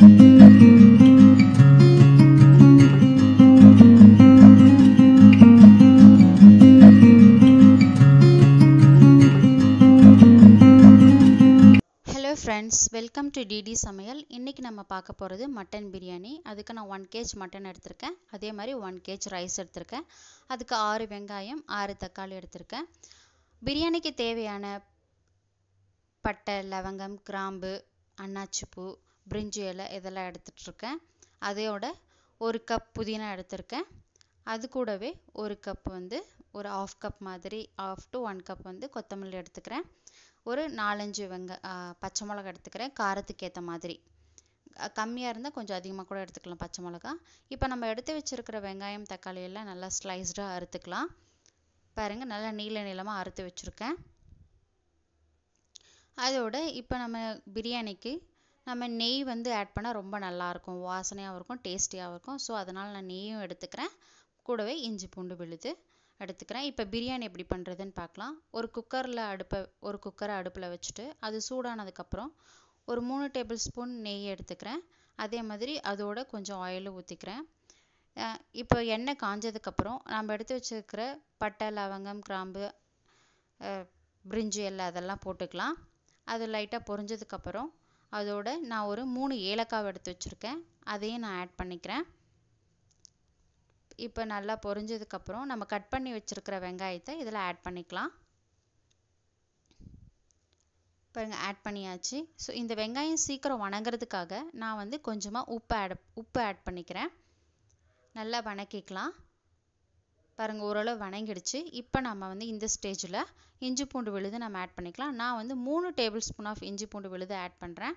friends welcome to DD சமையல் இன்றைக்கி நம்ம பார்க்க போகிறது மட்டன் பிரியாணி அதுக்கு நான் ஒன் கேஜ் மட்டன் எடுத்திருக்கேன் அதே மாதிரி ஒன் கேஜ் ரைஸ் எடுத்திருக்கேன் அதுக்கு ஆறு வெங்காயம் ஆறு தக்காளி எடுத்திருக்கேன் பிரியாணிக்கு தேவையான பட்டை லவங்கம் கிராம்பு அன்னாச்சிப்பூ பிரிஞ்சி இலை இதெல்லாம் எடுத்துகிட்ருக்கேன் அதோட ஒரு கப் புதினா எடுத்திருக்கேன் அது கூடவே ஒரு கப் வந்து ஒரு ஆஃப் கப் மாதிரி ஆஃப் டு ஒன் கப் வந்து கொத்தமல்லி எடுத்துக்கிறேன் ஒரு நாலஞ்சு வெங்க பச்சை மிளகா எடுத்துக்கிறேன் காரத்துக்கு ஏற்ற மாதிரி கம்மியாக இருந்தால் கொஞ்சம் அதிகமாக கூட எடுத்துக்கலாம் பச்சை மிளகா இப்போ நம்ம எடுத்து வச்சுருக்கிற வெங்காயம் தக்காளி எல்லாம் நல்லா ஸ்லைஸ்டாக அறுத்துக்கலாம் பாருங்கள் நல்லா நீள நீளமாக அறுத்து வச்சுருக்கேன் அதோட இப்போ நம்ம பிரியாணிக்கு நம்ம நெய் வந்து ஆட் பண்ணால் ரொம்ப நல்லாயிருக்கும் வாசனையாகவும் இருக்கும் டேஸ்டியாகவும் இருக்கும் ஸோ அதனால் நான் நெய்யும் எடுத்துக்கிறேன் கூடவே இஞ்சி பூண்டு விழுது எடுத்துக்கிறேன் இப்போ பிரியாணி எப்படி பண்ணுறதுன்னு பார்க்கலாம் ஒரு குக்கரில் அடுப்பை ஒரு குக்கரை அடுப்பில் வச்சுட்டு அது சூடானதுக்கப்புறம் ஒரு மூணு டேபிள் ஸ்பூன் நெய் எடுத்துக்கிறேன் அதே மாதிரி அதோட கொஞ்சம் ஆயிலும் ஊற்றிக்கிறேன் இப்போ எண்ணெய் காஞ்சதுக்கப்புறம் நம்ம எடுத்து வச்சுருக்கிற பட்டை லவங்கம் கிராம்பு பிரிஞ்சி எல்லாம் அதெல்லாம் போட்டுக்கலாம் அது லைட்டாக பொரிஞ்சதுக்கப்புறம் அதோடு நான் ஒரு மூணு ஏலக்காவை எடுத்து வச்சுருக்கேன் அதையும் நான் ஆட் பண்ணிக்கிறேன் இப்போ நல்லா பொரிஞ்சதுக்கப்புறம் நம்ம கட் பண்ணி வச்சுருக்கிற வெங்காயத்தை இதில் ஆட் பண்ணிக்கலாம் பாருங்கள் ஆட் பண்ணியாச்சு ஸோ இந்த வெங்காயம் சீக்கிரம் வணங்குறதுக்காக நான் வந்து கொஞ்சமாக உப்பு ஆட் உப்பு ஆட் பண்ணிக்கிறேன் நல்லா வணக்கிக்கலாம் பாருங்க ஓரளவு வணங்கிடுச்சு இப்போ நம்ம வந்து இந்த ஸ்டேஜில் இஞ்சி பூண்டு விழுது நம்ம ஆட் பண்ணிக்கலாம் நான் வந்து மூணு டேபிள் ஸ்பூன் ஆஃப் இஞ்சி பூண்டு விழுது ஆட் பண்ணுறேன்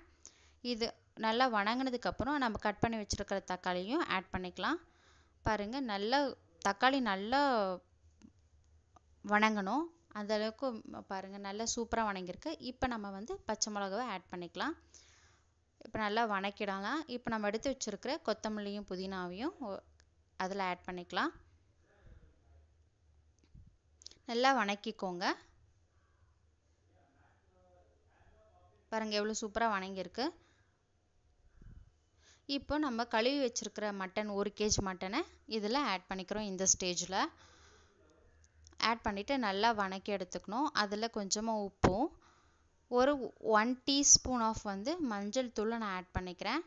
இது நல்லா வணங்கினதுக்கப்புறம் நம்ம கட் பண்ணி வச்சுருக்கிற தக்காளியும் ஆட் பண்ணிக்கலாம் பாருங்கள் நல்லா தக்காளி நல்லா வணங்கணும் அந்தளவுக்கு பாருங்கள் நல்லா சூப்பராக வணங்கியிருக்கு இப்போ நம்ம வந்து பச்சை மிளகாவை ஆட் பண்ணிக்கலாம் இப்போ நல்லா வணக்கிடலாம் இப்போ நம்ம எடுத்து வச்சுருக்கிற கொத்தமல்லியும் புதினாவையும் அதில் ஆட் பண்ணிக்கலாம் நல்லா வணக்கிக்கோங்க பாருங்கள் எவ்வளோ சூப்பராக வணங்கியிருக்கு இப்போ நம்ம கழுவி வச்சுருக்கிற மட்டன் ஒரு கேஜ் மட்டனை இதில் ஆட் பண்ணிக்கிறோம் இந்த ஸ்டேஜில் ஆட் பண்ணிவிட்டு நல்லா வணக்கி எடுத்துக்கணும் அதில் கொஞ்சமாக உப்பும் ஒரு ஒன் டீஸ்பூன் ஆஃப் வந்து மஞ்சள் தூள் நான் ஆட் பண்ணிக்கிறேன்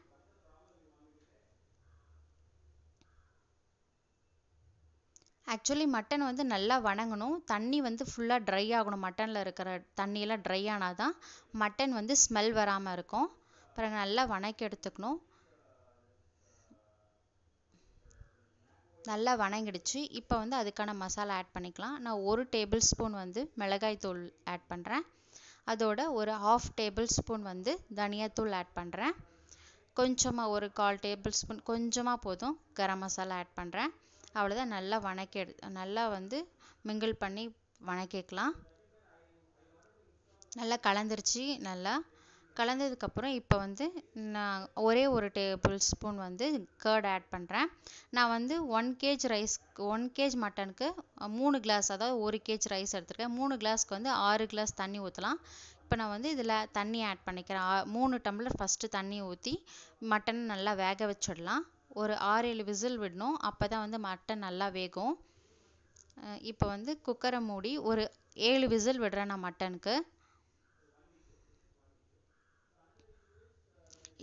ஆக்சுவலி மட்டன் வந்து நல்லா வணங்கணும் தண்ணி வந்து ஃபுல்லாக ட்ரை ஆகணும் மட்டனில் இருக்கிற தண்ணியெல்லாம் ட்ரை ஆனால் தான் மட்டன் வந்து ஸ்மெல் வராமல் இருக்கும் அப்புறம் நல்லா வணக்கி எடுத்துக்கணும் நல்லா வணங்கிடுச்சு இப்போ வந்து அதுக்கான மசாலா ஆட் பண்ணிக்கலாம் நான் ஒரு டேபிள் ஸ்பூன் வந்து மிளகாய் தூள் ஆட் பண்ணுறேன் அதோட ஒரு ஹாஃப் டேபிள் ஸ்பூன் வந்து தனியாத்தூள் ஆட் பண்ணுறேன் கொஞ்சமாக ஒரு கால் டேபிள் ஸ்பூன் கொஞ்சமாக போதும் கரம் மசாலா ஆட் பண்ணுறேன் அவ்வளோதான் நல்லா வணக்கி எடு நல்லா வந்து மிங்கிள் பண்ணி வணக்கிக்கலாம் நல்லா கலந்துருச்சு நல்லா கலந்ததுக்கப்புறம் இப்போ வந்து நான் ஒரே ஒரு டேபிள் ஸ்பூன் வந்து கேர்ட் ஆட் பண்ணுறேன் நான் வந்து one kg rice one kg மட்டனுக்கு மூணு கிளாஸ் அதாவது ஒரு கேஜ் ரைஸ் எடுத்திருக்கேன் மூணு கிளாஸ்க்கு வந்து ஆறு கிளாஸ் தண்ணி ஊற்றலாம் இப்போ நான் வந்து இதில் தண்ணி ஆட் பண்ணிக்கிறேன் மூணு டம்ளர் ஃபஸ்ட்டு தண்ணி ஊற்றி மட்டன் நல்லா வேக வச்சிடலாம் ஒரு ஆறு ஏழு விசில் விடணும் அப்போ தான் வந்து மட்டன் நல்லா வேகும் இப்போ வந்து குக்கரை மூடி ஒரு ஏழு விசில் விடுறேன் நான் மட்டனுக்கு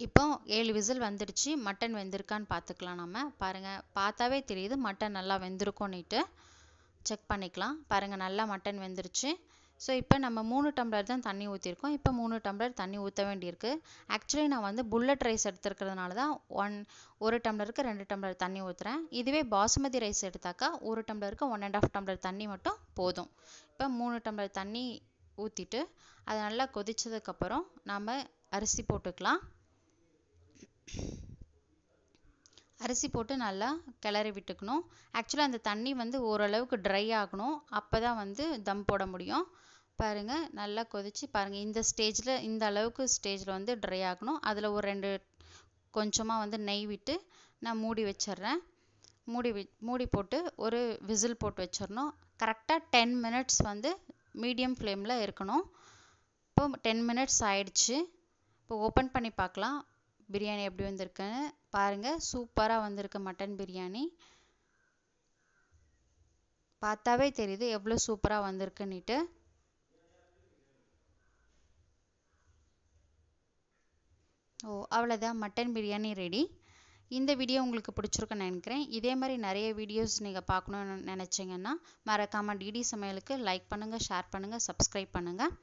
இப்போ ஏழு விசில் வந்துடுச்சு மட்டன் வெந்திருக்கான்னு பார்த்துக்கலாம் நம்ம பாருங்கள் பார்த்தாவே தெரியுது மட்டன் நல்லா வெந்திருக்கோன்னுட்டு செக் பண்ணிக்கலாம் பாருங்கள் நல்லா மட்டன் வெந்துருச்சு ஸோ இப்போ நம்ம மூணு டம்ளர் தான் தண்ணி ஊற்றிருக்கோம் இப்போ மூணு டம்ளர் தண்ணி ஊற்ற வேண்டியிருக்கு ஆக்சுவலி நான் வந்து புல்லட் ரைஸ் எடுத்துருக்கிறதுனால தான் ஒன் ஒரு டம்ளருக்கு ரெண்டு டம்ளர் தண்ணி ஊற்றுறேன் இதுவே பாசுமதி ரைஸ் எடுத்தாக்கா ஒரு டம்ளருக்கு ஒன் அண்ட் ஆஃப் டம்ளர் தண்ணி மட்டும் போதும் இப்போ மூணு டம்ளர் தண்ணி ஊற்றிட்டு அது நல்லா கொதித்ததுக்கப்புறம் நாம் அரிசி போட்டுக்கலாம் அரிசி போட்டு நல்லா கிளறி விட்டுக்கணும் ஆக்சுவலாக அந்த தண்ணி வந்து ஓரளவுக்கு ட்ரை ஆகணும் அப்போ தான் வந்து தம் போட முடியும் பாருங்கள் நல்லா கொதிச்சு பாருங்கள் இந்த ஸ்டேஜில் இந்த அளவுக்கு ஸ்டேஜில் வந்து ட்ரை ஆகணும் அதில் ஒரு ரெண்டு கொஞ்சமாக வந்து நெய் விட்டு நான் மூடி வச்சிட்றேன் மூடி வி மூடி போட்டு ஒரு விசில் போட்டு வச்சிடணும் கரெக்டாக டென் மினிட்ஸ் வந்து மீடியம் ஃப்ளேமில் இருக்கணும் இப்போ டென் மினிட்ஸ் ஆயிடுச்சு இப்போ ஓப்பன் பண்ணி பார்க்கலாம் பிரியாணி எப்படி வந்திருக்குன்னு பாருங்கள் சூப்பராக வந்திருக்கு மட்டன் பிரியாணி பார்த்தாவே தெரியுது எவ்வளோ சூப்பராக வந்திருக்குன்னுட்டு ஓ அவ்வளோதான் மட்டன் பிரியாணி ரெடி இந்த வீடியோ உங்களுக்கு பிடிச்சிருக்குன்னு நினைக்கிறேன் இதே மாதிரி நிறைய வீடியோஸ் நீங்கள் பார்க்கணுன்னு நினச்சிங்கன்னா மறக்காமல் டிடி சமையலுக்கு லைக் பண்ணுங்கள் ஷேர் பண்ணுங்கள் சப்ஸ்கிரைப் பண்ணுங்கள்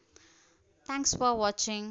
தேங்க்ஸ் ஃபார் வாட்சிங்